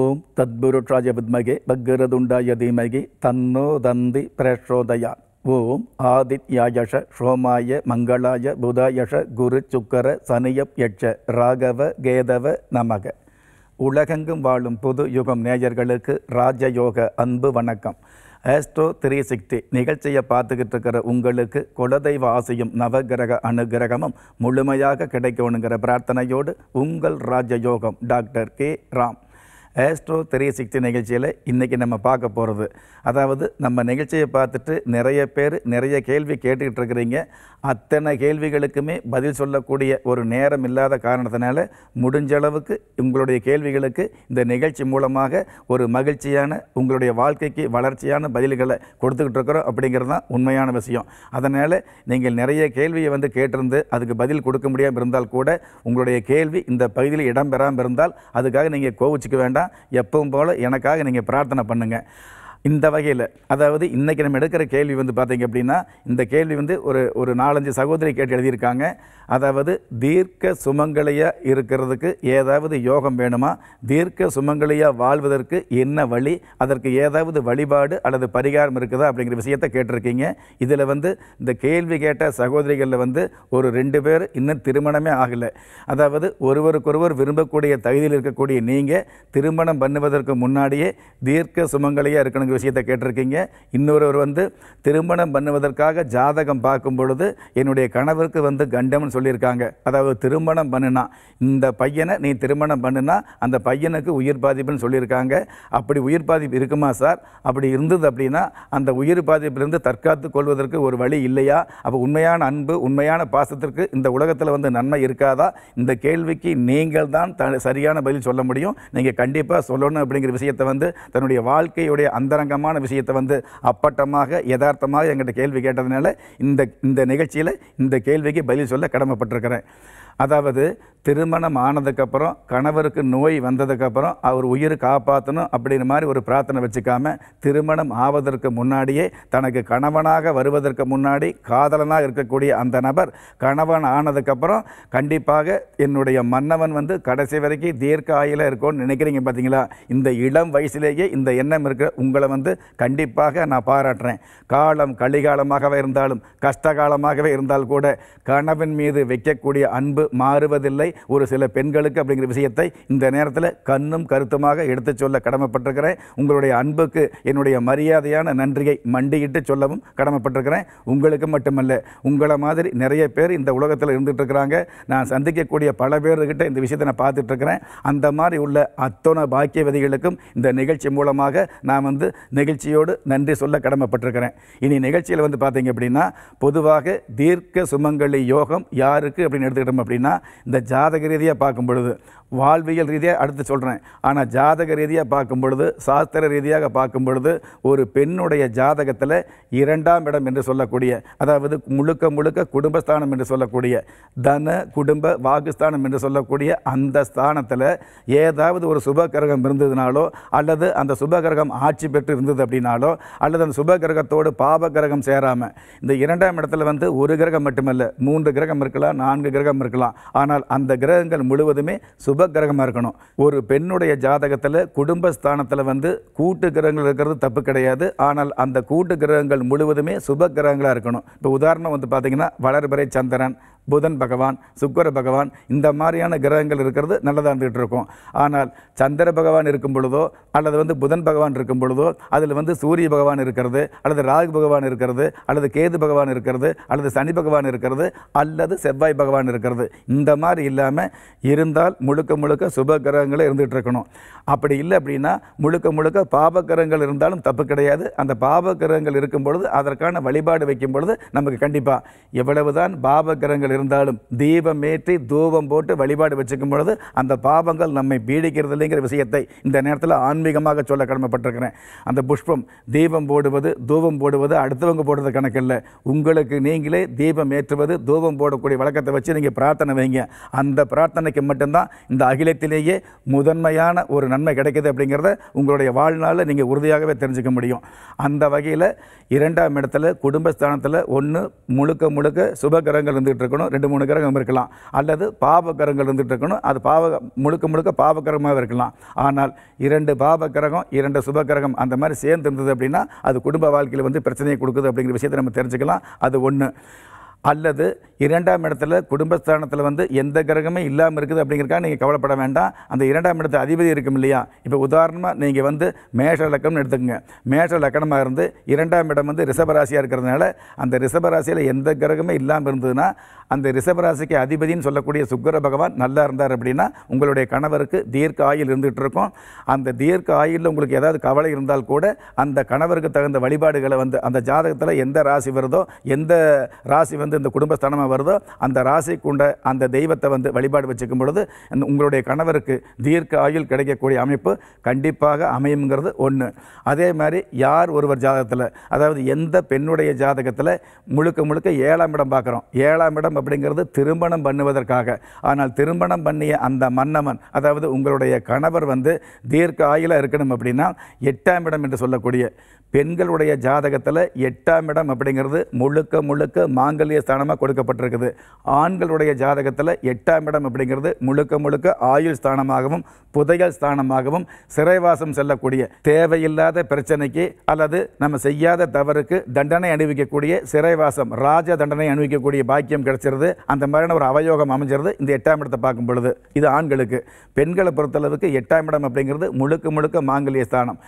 ஓம் தத்புருட்ராஜ வித்மகே பக்ரதுண்டாய தீமகே தன்னோ தந்தி பிரேஷோதயா ஓம் ஆதித்யாயஷ ஷோமாய மங்களாய புதாயஷ குரு சுக்கர சனியப் யட்ச ராகவ கேதவ நமக உலகெங்கும் வாழும் புது யுகம் நேயர்களுக்கு ராஜயோக அன்பு வணக்கம் ஆஸ்ட்ரோ த்ரீ சிக்ஸ்டி நிகழ்ச்சியை பார்த்துக்கிட்டு இருக்கிற உங்களுக்கு குலதெய்வ ஆசையும் நவகிரக அனுகிரகமும் முழுமையாக கிடைக்கணுங்கிற பிரார்த்தனையோடு உங்கள் ராஜயோகம் டாக்டர் கே ராம் ஆஸ்ட்ரோ தெரிய சக்தி நிகழ்ச்சியில் இன்றைக்கி நம்ம பார்க்க போகிறது அதாவது நம்ம நிகழ்ச்சியை பார்த்துட்டு நிறைய பேர் நிறைய கேள்வி கேட்டுக்கிட்டு இருக்கிறீங்க அத்தனை கேள்விகளுக்குமே பதில் சொல்லக்கூடிய ஒரு நேரம் இல்லாத காரணத்தினால முடிஞ்ச அளவுக்கு உங்களுடைய கேள்விகளுக்கு இந்த நிகழ்ச்சி மூலமாக ஒரு மகிழ்ச்சியான உங்களுடைய வாழ்க்கைக்கு வளர்ச்சியான பதில்களை கொடுத்துக்கிட்டு இருக்கிறோம் அப்படிங்கிறது தான் உண்மையான விஷயம் அதனால் நீங்கள் நிறைய கேள்வியை வந்து கேட்டிருந்து அதுக்கு பதில் கொடுக்க முடியாமல் இருந்தால் கூட உங்களுடைய கேள்வி இந்த பகுதியில் இடம்பெறாமல் இருந்தால் அதுக்காக நீங்கள் கோவிச்சுக்க வேண்டாம் எப்பவும் போல் எனக்காக நீங்கள் பிரார்த்தனை பண்ணுங்கள் இந்த வகையில் அதாவது இன்றைக்கி நம்ம எடுக்கிற கேள்வி வந்து பார்த்தீங்க அப்படின்னா இந்த கேள்வி வந்து ஒரு ஒரு நாலஞ்சு சகோதரி கேட்டு எழுதியிருக்காங்க அதாவது தீர்க்க சுமங்கலியாக இருக்கிறதுக்கு ஏதாவது யோகம் வேணுமா தீர்க்க சுமங்கலியாக வாழ்வதற்கு என்ன வழி அதற்கு ஏதாவது வழிபாடு அல்லது பரிகாரம் இருக்குதா அப்படிங்கிற விஷயத்தை கேட்டிருக்கீங்க இதில் வந்து இந்த கேள்வி கேட்ட சகோதரிகளில் வந்து ஒரு ரெண்டு பேர் இன்னும் திருமணமே ஆகலை அதாவது ஒருவருக்கொருவர் விரும்பக்கூடிய தகுதியில் இருக்கக்கூடிய நீங்கள் திருமணம் பண்ணுவதற்கு முன்னாடியே தீர்க்க சுமங்கலியாக இருக்கணும் நான்கு விஷயத்தை கேட்டிருக்கீங்க இன்னொருவர் வந்து திருமணம் பண்ணுவதற்காக ஜாதகம் பார்க்கும் பொழுது என்னுடைய கணவருக்கு வந்து கண்டம்னு சொல்லியிருக்காங்க அதாவது திருமணம் பண்ணுனா இந்த பையனை நீ திருமணம் பண்ணுனா அந்த பையனுக்கு உயிர் பாதிப்புன்னு சொல்லியிருக்காங்க அப்படி உயிர் பாதிப்பு இருக்குமா சார் அப்படி இருந்தது அப்படின்னா அந்த உயிர் பாதிப்பிலிருந்து தற்காத்து கொள்வதற்கு ஒரு வழி இல்லையா அப்போ உண்மையான அன்பு உண்மையான பாசத்திற்கு இந்த உலகத்தில் வந்து நன்மை இருக்காதா இந்த கேள்விக்கு நீங்கள் தான் சரியான பதில் சொல்ல முடியும் நீங்கள் கண்டிப்பாக சொல்லணும் அப்படிங்கிற விஷயத்தை வந்து தன்னுடைய வாழ்க்கையுடைய அந்த அந்தரங்கமான விஷயத்தை வந்து அப்பட்டமாக யதார்த்தமாக எங்கிட்ட கேள்வி கேட்டதுனால இந்த இந்த நிகழ்ச்சியில் இந்த கேள்விக்கு பதில் சொல்ல கடமைப்பட்டிருக்கிறேன் அதாவது திருமணம் ஆனதுக்கப்புறம் கணவருக்கு நோய் வந்ததுக்கப்புறம் அவர் உயிர் காப்பாற்றணும் அப்படின்ற மாதிரி ஒரு பிரார்த்தனை வச்சுக்காம திருமணம் ஆவதற்கு முன்னாடியே தனக்கு கணவனாக வருவதற்கு முன்னாடி காதலனாக இருக்கக்கூடிய அந்த நபர் கணவன் ஆனதுக்கப்புறம் கண்டிப்பாக என்னுடைய மன்னவன் வந்து கடைசி வரைக்கும் தீர்க்க ஆயில இருக்கோன்னு நினைக்கிறீங்க பார்த்தீங்களா இந்த இளம் வயசுலேயே இந்த எண்ணம் இருக்கிற உங்களை வந்து கண்டிப்பாக நான் பாராட்டுறேன் காலம் கலிகாலமாகவே இருந்தாலும் கஷ்டகாலமாகவே இருந்தால் கூட கணவன் மீது வைக்கக்கூடிய அன்பு மாறுவதில்லை விஷயத்தை ஒரு சில பெண்களுக்கு அப்படிங்கிற விஷயத்தை இந்த நேரத்தில் கண்ணும் கருத்துமாக எடுத்து சொல்ல கடமைப்பட்டிருக்கிறேன் உங்களுடைய அன்புக்கு என்னுடைய மரியாதையான நன்றியை மண்டியிட்டு சொல்லவும் கடமைப்பட்டிருக்கிறேன் உங்களுக்கு மட்டுமல்ல உங்களை மாதிரி நிறைய பேர் இந்த உலகத்தில் இருந்துகிட்டு இருக்கிறாங்க நான் சந்திக்கக்கூடிய பல பேர்கிட்ட இந்த விஷயத்தை நான் பார்த்துட்ருக்கிறேன் அந்த மாதிரி உள்ள அத்தனை பாக்கியவதிகளுக்கும் இந்த நிகழ்ச்சி மூலமாக நான் வந்து நிகழ்ச்சியோடு நன்றி சொல்ல கடமைப்பட்டிருக்கிறேன் இனி நிகழ்ச்சியில் வந்து பார்த்தீங்க அப்படின்னா பொதுவாக தீர்க்க சுமங்கலி யோகம் யாருக்கு அப்படின்னு எடுத்துக்கிட்டோம் அப்படின்னா இந்த ஜா ஜாதக ரீதியாக பார்க்கும் பொழுது வாழ்வியல் ரீதியாக அடுத்து சொல்கிறேன் ஆனால் ஜாதக ரீதியாக பார்க்கும் பொழுது சாஸ்திர ரீதியாக பார்க்கும் பொழுது ஒரு பெண்ணுடைய ஜாதகத்தில் இரண்டாம் இடம் என்று சொல்லக்கூடிய அதாவது முழுக்க முழுக்க குடும்பஸ்தானம் என்று சொல்லக்கூடிய தன குடும்ப வாக்குஸ்தானம் என்று சொல்லக்கூடிய அந்த ஸ்தானத்தில் ஏதாவது ஒரு சுபகிரகம் இருந்ததுனாலோ அல்லது அந்த சுபகிரகம் ஆட்சி பெற்று இருந்தது அப்படின்னாலோ அல்லது அந்த சுபகிரகத்தோடு பாப கிரகம் சேராமல் இந்த இரண்டாம் இடத்துல வந்து ஒரு கிரகம் மட்டுமல்ல மூன்று கிரகம் இருக்கலாம் நான்கு கிரகம் இருக்கலாம் ஆனால் அந்த அந்த கிரகங்கள் முழுவதுமே சுப கிரகமாக இருக்கணும் ஒரு பெண்ணுடைய ஜாதகத்தில் குடும்பஸ்தானத்தில் வந்து கூட்டு கிரகங்கள் இருக்கிறது தப்பு கிடையாது ஆனால் அந்த கூட்டு கிரகங்கள் முழுவதுமே சுப கிரகங்களாக இருக்கணும் இப்போ உதாரணம் வந்து பார்த்திங்கன்னா வளர்பிறை சந்திரன் புதன் பகவான் சுக்கர பகவான் இந்த மாதிரியான கிரகங்கள் இருக்கிறது நல்லதாக இருந்துகிட்டு இருக்கும் ஆனால் சந்திர பகவான் இருக்கும் பொழுதோ அல்லது வந்து புதன் பகவான் இருக்கும் பொழுதோ அதில் வந்து சூரிய பகவான் இருக்கிறது அல்லது ராகு பகவான் இருக்கிறது அல்லது கேது பகவான் இருக்கிறது அல்லது சனி பகவான் இருக்கிறது அல்லது செவ்வாய் பகவான் இருக்கிறது இந்த மாதிரி இல்லாமல் இருந்தால் முழுக்க முழுக்க சுப கிரகங்களே இருந்துகிட்டு இருக்கணும் அப்படி இல்லை அப்படின்னா முழுக்க முழுக்க பாப கிரகங்கள் இருந்தாலும் தப்பு கிடையாது அந்த பாப கிரகங்கள் இருக்கும் பொழுது அதற்கான வழிபாடு வைக்கும் பொழுது நமக்கு கண்டிப்பாக எவ்வளவுதான் பாப கிரகங்கள் இருந்தாலும் தீபம் ஏற்றி தூபம் போட்டு வழிபாடு வச்சுக்கும் பொழுது அந்த பாபங்கள் நம்மை பீடிக்கிறது இல்லைங்கிற விஷயத்தை இந்த நேரத்தில் ஆன்மீகமாக சொல்ல கடமைப்பட்டிருக்கிறேன் அந்த புஷ்பம் தீபம் போடுவது தூபம் போடுவது அடுத்தவங்க போடுறது கணக்கில்ல உங்களுக்கு நீங்களே தீபம் ஏற்றுவது தூபம் போடக்கூடிய வழக்கத்தை வச்சு நீங்கள் பிரார்த்தனை வைங்க அந்த பிரார்த்தனைக்கு மட்டும்தான் இந்த அகிலத்திலேயே முதன்மையான ஒரு நன்மை கிடைக்கிது அப்படிங்கிறத உங்களுடைய வாழ்நாளில் நீங்கள் உறுதியாகவே தெரிஞ்சுக்க முடியும் அந்த வகையில் இரண்டாம் இடத்துல குடும்பஸ்தானத்தில் ஒன்று முழுக்க முழுக்க சுபகரங்கள் இருந்துகிட்டு இருக்கணும் இருக்கணும் ரெண்டு மூணு கிரகம் இருக்கலாம் அல்லது பாவக்கரங்கள் இருந்துகிட்டு இருக்கணும் அது பாவ முழுக்க முழுக்க பாவக்கரமாக இருக்கலாம் ஆனால் இரண்டு பாவக்கரகம் இரண்டு சுபக்கரகம் அந்த மாதிரி சேர்ந்து இருந்தது அப்படின்னா அது குடும்ப வாழ்க்கையில் வந்து பிரச்சனையை கொடுக்குது அப்படிங்கிற விஷயத்தை நம்ம தெரிஞ்சுக்கலாம் அது ஒன்று அல்லது இரண்டாம் இடத்துல குடும்பஸ்தானத்தில் வந்து எந்த கிரகமே இல்லாமல் இருக்குது அப்படிங்கிறக்காக நீங்கள் கவலைப்பட வேண்டாம் அந்த இரண்டாம் இடத்து அதிபதி இருக்கும் இல்லையா இப்போ உதாரணமாக நீங்கள் வந்து மேஷ லக்கணம்னு எடுத்துக்கோங்க மேஷ லக்கணமாக இருந்து இரண்டாம் இடம் வந்து ரிஷபராசியாக இருக்கிறதுனால அந்த ரிஷபராசியில் எந்த கிரகமே இல்லாமல் இருந்ததுன்னா அந்த ரிஷபராசிக்கு அதிபதினு சொல்லக்கூடிய சுக்கர பகவான் நல்லா இருந்தார் அப்படின்னா உங்களுடைய கணவருக்கு தீர்க்க ஆயுள் இருந்துகிட்டு இருக்கும் அந்த தீர்க்க ஆயுளில் உங்களுக்கு ஏதாவது கவலை இருந்தால் கூட அந்த கணவருக்கு தகுந்த வழிபாடுகளை வந்து அந்த ஜாதகத்தில் எந்த ராசி வருதோ எந்த ராசி வந்து வந்து இந்த குடும்பஸ்தானமாக வருதோ அந்த ராசிக்கு உண்ட அந்த தெய்வத்தை வந்து வழிபாடு வச்சுக்கும் பொழுது உங்களுடைய கணவருக்கு தீர்க்க ஆயுள் கிடைக்கக்கூடிய அமைப்பு கண்டிப்பாக அமையுங்கிறது ஒன்று அதே மாதிரி யார் ஒருவர் ஜாதகத்தில் அதாவது எந்த பெண்ணுடைய ஜாதகத்தில் முழுக்க முழுக்க ஏழாம் இடம் பார்க்குறோம் ஏழாம் இடம் அப்படிங்கிறது திருமணம் பண்ணுவதற்காக ஆனால் திருமணம் பண்ணிய அந்த மன்னவன் அதாவது உங்களுடைய கணவர் வந்து தீர்க்க ஆயுளாக இருக்கணும் அப்படின்னா எட்டாம் இடம் என்று சொல்லக்கூடிய பெண்களுடைய ஜாதகத்தில் எட்டாம் இடம் அப்படிங்கிறது முழுக்க முழுக்க மாங்கல்ய ஸ்தானமாக கொடுக்கப்பட்டிருக்குது ஆண்களுடைய ஜாதகத்தில் எட்டாம் இடம் அப்படிங்கிறது முழுக்க முழுக்க ஆயுள் ஸ்தானமாகவும் புதையல் ஸ்தானமாகவும் சிறைவாசம் செல்லக்கூடிய தேவையில்லாத பிரச்சனைக்கு அல்லது நம்ம செய்யாத தவறுக்கு தண்டனை அணிவிக்கக்கூடிய சிறைவாசம் ராஜ தண்டனை அணிவிக்கக்கூடிய பாக்கியம் கிடைச்சிருது அந்த மாதிரியான ஒரு அவயோகம் அமைஞ்சிருது இந்த எட்டாம் இடத்தை பார்க்கும் பொழுது இது ஆண்களுக்கு பெண்களை பொறுத்தளவுக்கு எட்டாம் இடம் அப்படிங்கிறது முழுக்க முழுக்க மாங்கல்ய ஸ்தானம்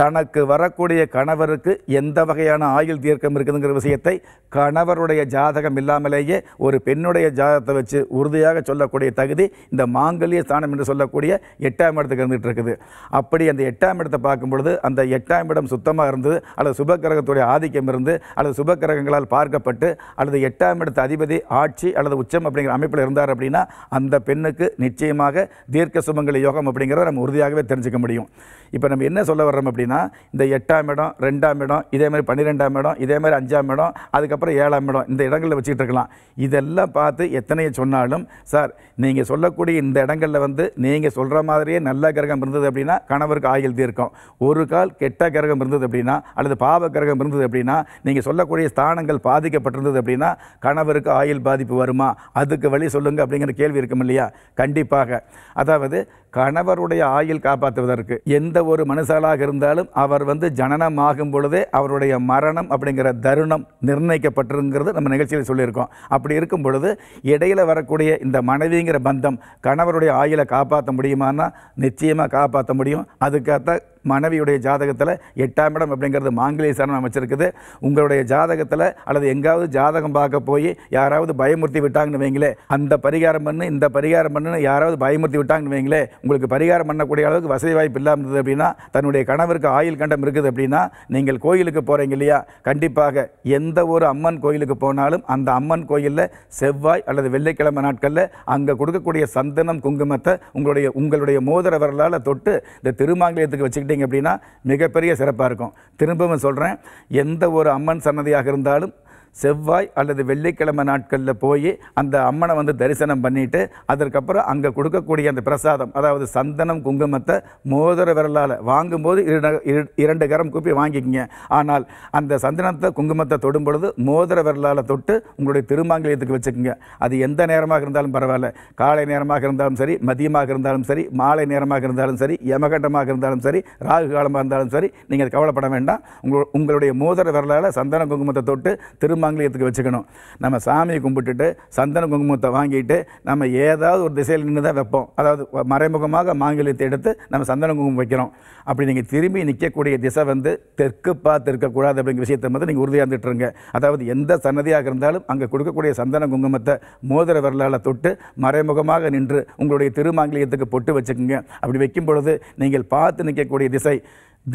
தனக்கு வரக்கூடிய கணவருக்கு எந்த வகையான ஆயுள் தீர்க்கம் இருக்குதுங்கிற விஷயத்தை கணவருடைய ஜாதகம் இல்லாமலேயே ஒரு பெண்ணுடைய ஜாதகத்தை வச்சு உறுதியாக சொல்லக்கூடிய தகுதி இந்த மாங்கல்ய ஸ்தானம் என்று சொல்லக்கூடிய எட்டாம் இடத்துக்கு இருந்துகிட்டு இருக்குது அப்படி அந்த எட்டாம் இடத்தை பார்க்கும் பொழுது அந்த எட்டாம் இடம் சுத்தமாக இருந்தது அல்லது சுப கிரகத்துடைய ஆதிக்கம் இருந்து அல்லது சுப கிரகங்களால் பார்க்கப்பட்டு அல்லது எட்டாம் இடத்து அதிபதி ஆட்சி அல்லது உச்சம் அப்படிங்கிற அமைப்பில் இருந்தார் அப்படின்னா அந்த பெண்ணுக்கு நிச்சயமாக தீர்க்க சுமங்கலி யோகம் அப்படிங்கிறத நம்ம உறுதியாகவே தெரிஞ்சுக்க முடியும் இப்போ நம்ம என்ன சொல்ல வர்றோம் அப்படி அப்படின்னா இந்த எட்டாம் இடம் ரெண்டாம் இடம் இதே மாதிரி பன்னிரெண்டாம் இடம் இதே மாதிரி அஞ்சாம் இடம் அதுக்கப்புறம் ஏழாம் இடம் இந்த இடங்களில் வச்சுக்கிட்டு இருக்கலாம் இதெல்லாம் பார்த்து எத்தனையை சொன்னாலும் சார் நீங்கள் சொல்லக்கூடிய இந்த இடங்களில் வந்து நீங்கள் சொல்கிற மாதிரியே நல்ல கிரகம் இருந்தது அப்படின்னா கணவருக்கு ஆயுள் தீர்க்கும் ஒரு கால் கெட்ட கிரகம் இருந்தது அப்படின்னா அல்லது பாவ கிரகம் இருந்தது அப்படின்னா நீங்கள் சொல்லக்கூடிய ஸ்தானங்கள் பாதிக்கப்பட்டிருந்தது அப்படின்னா கணவருக்கு ஆயுள் பாதிப்பு வருமா அதுக்கு வழி சொல்லுங்கள் அப்படிங்கிற கேள்வி இருக்கும் இல்லையா கண்டிப்பாக அதாவது கணவருடைய ஆயுள் காப்பாற்றுவதற்கு எந்த ஒரு மனுஷாலாக இருந்தால் இருந்தாலும் அவர் வந்து ஜனனம் ஆகும் பொழுதே அவருடைய மரணம் அப்படிங்கிற தருணம் நிர்ணயிக்கப்பட்டிருங்கிறது நம்ம நிகழ்ச்சியில் சொல்லியிருக்கோம் அப்படி இருக்கும் பொழுது இடையில் வரக்கூடிய இந்த மனைவிங்கிற பந்தம் கணவருடைய ஆயுளை காப்பாற்ற முடியுமான்னா நிச்சயமாக காப்பாற்ற முடியும் அதுக்காகத்தான் மனைவியுடைய ஜாதகத்தில் எட்டாம் இடம் அப்படிங்கிறது மாங்கலிய சரணம் அமைச்சிருக்குது உங்களுடைய ஜாதகத்தில் அல்லது எங்காவது ஜாதகம் பார்க்க போய் யாராவது பயமுறுத்தி விட்டாங்கன்னு வைங்களே அந்த பரிகாரம் பண்ணு இந்த பரிகாரம் பண்ணு யாராவது பயமுறுத்தி விட்டாங்கன்னு வைங்களே உங்களுக்கு பரிகாரம் பண்ணக்கூடிய அளவுக்கு வசதி வாய்ப்பு இல்லாமல் இருந்தது அப்படின்னா தன்னுடைய கணவருக்கு ஆயுள் கண்டம் இருக்குது அப்படின்னா நீங்கள் கோயிலுக்கு போகிறீங்க இல்லையா கண்டிப்பாக எந்த ஒரு அம்மன் கோயிலுக்கு போனாலும் அந்த அம்மன் கோயிலில் செவ்வாய் அல்லது வெள்ளிக்கிழமை நாட்களில் அங்கே கொடுக்கக்கூடிய சந்தனம் குங்குமத்தை உங்களுடைய உங்களுடைய மோதிர வரலால் தொட்டு இந்த திருமாங்கலியத்துக்கு வச்சுக்கிட்டு கேட்டிங்க அப்படின்னா மிகப்பெரிய சிறப்பாக இருக்கும் திரும்பவும் சொல்கிறேன் எந்த ஒரு அம்மன் சன்னதியாக இருந்தாலும் செவ்வாய் அல்லது வெள்ளிக்கிழமை நாட்களில் போய் அந்த அம்மனை வந்து தரிசனம் பண்ணிவிட்டு அதற்கப்புறம் அங்கே கொடுக்கக்கூடிய அந்த பிரசாதம் அதாவது சந்தனம் குங்குமத்தை மோதிர விரலால் வாங்கும்போது இரண்டு கரம் கூப்பி வாங்கிக்கிங்க ஆனால் அந்த சந்தனத்தை குங்குமத்தை தொடும் பொழுது மோதிர விரலால் தொட்டு உங்களுடைய திருமாங்கலியத்துக்கு வச்சுக்கோங்க அது எந்த நேரமாக இருந்தாலும் பரவாயில்ல காலை நேரமாக இருந்தாலும் சரி மதியமாக இருந்தாலும் சரி மாலை நேரமாக இருந்தாலும் சரி யமகண்டமாக இருந்தாலும் சரி ராகு காலமாக இருந்தாலும் சரி நீங்கள் கவலைப்பட வேண்டாம் உங்களுடைய மோதிர விரலால் சந்தன குங்குமத்தை தொட்டு திரும்ப மாங்கலியத்துக்கு வச்சுக்கணும் நம்ம சாமியை கும்பிட்டுட்டு சந்தன குங்குமத்தை வாங்கிட்டு நம்ம ஏதாவது ஒரு திசையில் நின்று தான் வைப்போம் அதாவது மறைமுகமாக மாங்கலியத்தை எடுத்து நம்ம சந்தன குங்குமம் வைக்கிறோம் அப்படி நீங்கள் திரும்பி நிற்கக்கூடிய திசை வந்து தெற்கு பார்த்து இருக்கக்கூடாது அப்படிங்கிற விஷயத்தை வந்து நீங்கள் உறுதியாக இருந்துட்டுருங்க அதாவது எந்த சன்னதியாக இருந்தாலும் அங்கே கொடுக்கக்கூடிய சந்தன குங்குமத்தை மோதிர விரலால் தொட்டு மறைமுகமாக நின்று உங்களுடைய திருமாங்கலியத்துக்கு பொட்டு வச்சுக்கோங்க அப்படி வைக்கும் பொழுது நீங்கள் பார்த்து நிற்கக்கூடிய திசை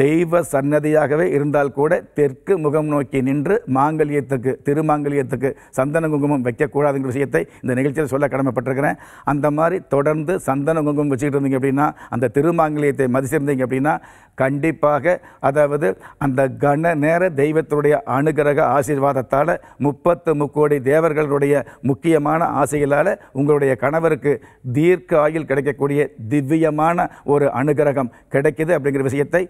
தெய்வ சன்னதியாகவே இருந்தால் கூட தெற்கு முகம் நோக்கி நின்று மாங்கல்யத்துக்கு திருமாங்கல்யத்துக்கு சந்தன குங்குமம் வைக்கக்கூடாதுங்கிற விஷயத்தை இந்த நிகழ்ச்சியில் சொல்ல கடமைப்பட்டிருக்கிறேன் அந்த மாதிரி தொடர்ந்து சந்தன குங்குமம் வச்சுக்கிட்டு இருந்தீங்க அப்படின்னா அந்த திருமாங்கல்யத்தை மதிச்சிருந்தீங்க அப்படின்னா கண்டிப்பாக அதாவது அந்த கன நேர தெய்வத்தினுடைய அனுகிரக ஆசீர்வாதத்தால் முப்பத்து முக்கோடி தேவர்களுடைய முக்கியமான ஆசைகளால் உங்களுடைய கணவருக்கு தீர்க்க ஆயில் கிடைக்கக்கூடிய திவ்யமான ஒரு அனுகிரகம் கிடைக்கிது அப்படிங்கிற விஷயத்தை